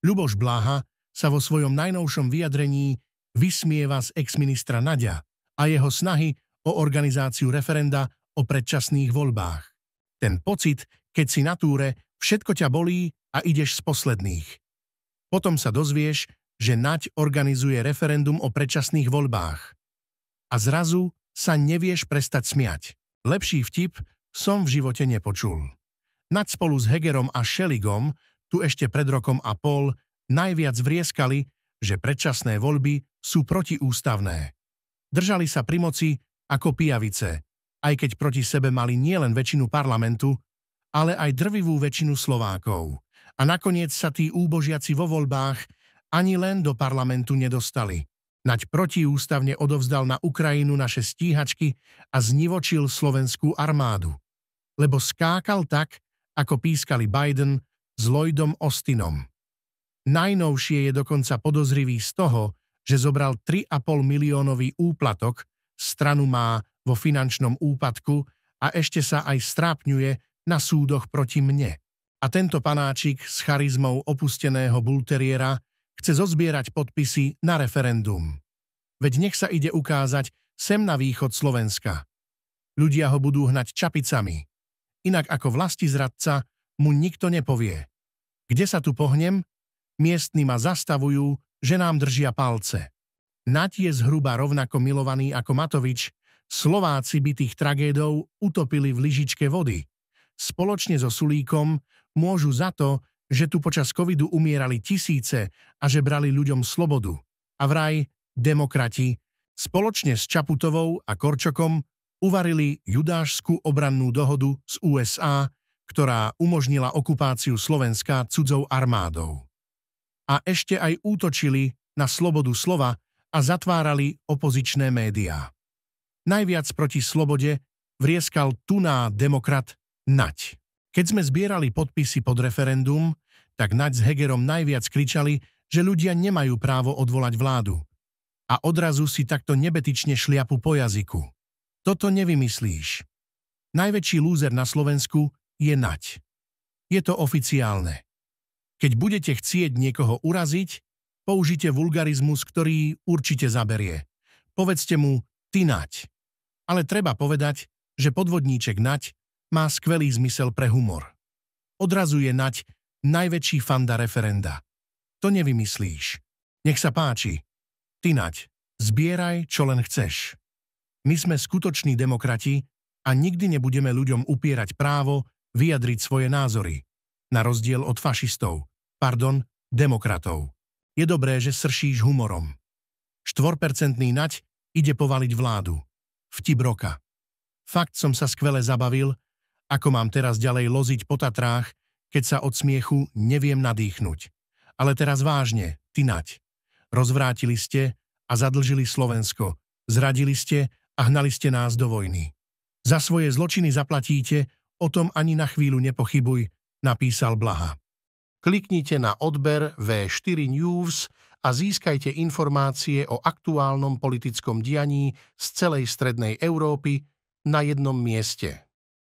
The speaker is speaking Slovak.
Ľuboš Bláha sa vo svojom najnovšom vyjadrení vysmieva z exministra Nadia a jeho snahy o organizáciu referenda o predčasných voľbách. Ten pocit, keď si na túre, všetko ťa bolí a ideš z posledných. Potom sa dozvieš, že Naď organizuje referendum o predčasných voľbách. A zrazu sa nevieš prestať smiať. Lepší vtip som v živote nepočul. Naď spolu s Hegerom a Šeligom tu ešte pred rokom a pol najviac vrieskali, že predčasné voľby sú protiústavné. Držali sa pri moci ako pijavice, aj keď proti sebe mali nielen väčšinu parlamentu, ale aj drvivú väčšinu Slovákov. A nakoniec sa tí úbožiaci vo voľbách ani len do parlamentu nedostali. Naď protiústavne odovzdal na Ukrajinu naše stíhačky a znivočil slovenskú armádu. Lebo skákal tak, ako pískali Biden s Lloydom Austinom. Najnovšie je dokonca podozrivý z toho, že zobral 3,5 miliónový úplatok, stranu má vo finančnom úpadku a ešte sa aj strápňuje na súdoch proti mne. A tento panáčik s charizmou opusteného bulteriera chce zozbierať podpisy na referendum. Veď nech sa ide ukázať sem na východ Slovenska. Ľudia ho budú hnať čapicami. Inak ako vlasti zradca mu nikto nepovie. Kde sa tu pohnem? Miestni ma zastavujú, že nám držia palce. Nať je zhruba rovnako milovaný ako Matovič, Slováci by tých tragédov utopili v lyžičke vody. Spoločne so Sulíkom môžu za to, že tu počas covidu umierali tisíce a že brali ľuďom slobodu. A vraj, demokrati, spoločne s Čaputovou a Korčokom uvarili judášskú obrannú dohodu z USA ktorá umožnila okupáciu Slovenska cudzou armádou. A ešte aj útočili na slobodu slova a zatvárali opozičné médiá. Najviac proti slobode vrieskal tuná demokrat Nať. Keď sme zbierali podpisy pod referendum, tak Nať s Hegerom najviac kričali, že ľudia nemajú právo odvolať vládu. A odrazu si takto nebetične šliapu po jazyku. Toto nevymyslíš. Najväčší lúzer na Slovensku je nať. Je to oficiálne. Keď budete chcieť niekoho uraziť, použite vulgarizmus, ktorý určite zaberie. Povedzte mu ty nať. Ale treba povedať, že podvodníček nať má skvelý zmysel pre humor. Odrazuje nať najväčší fanda referenda. To nevymyslíš. Nech sa páči. Ty nať, zbieraj, čo len chceš. My sme skutoční demokrati a nikdy nebudeme ľuďom upierať právo vyjadriť svoje názory, na rozdiel od fašistov, pardon, demokratov. Je dobré, že sršíš humorom. Štvorpercentný nať ide povaliť vládu. Vtip roka. Fakt som sa skvele zabavil, ako mám teraz ďalej loziť po Tatrách, keď sa od smiechu neviem nadýchnuť. Ale teraz vážne, ty nať. Rozvrátili ste a zadlžili Slovensko, zradili ste a hnali ste nás do vojny. Za svoje zločiny zaplatíte O tom ani na chvíľu nepochybuj, napísal Blaha. Kliknite na odber V4 News a získajte informácie o aktuálnom politickom dianí z celej strednej Európy na jednom mieste.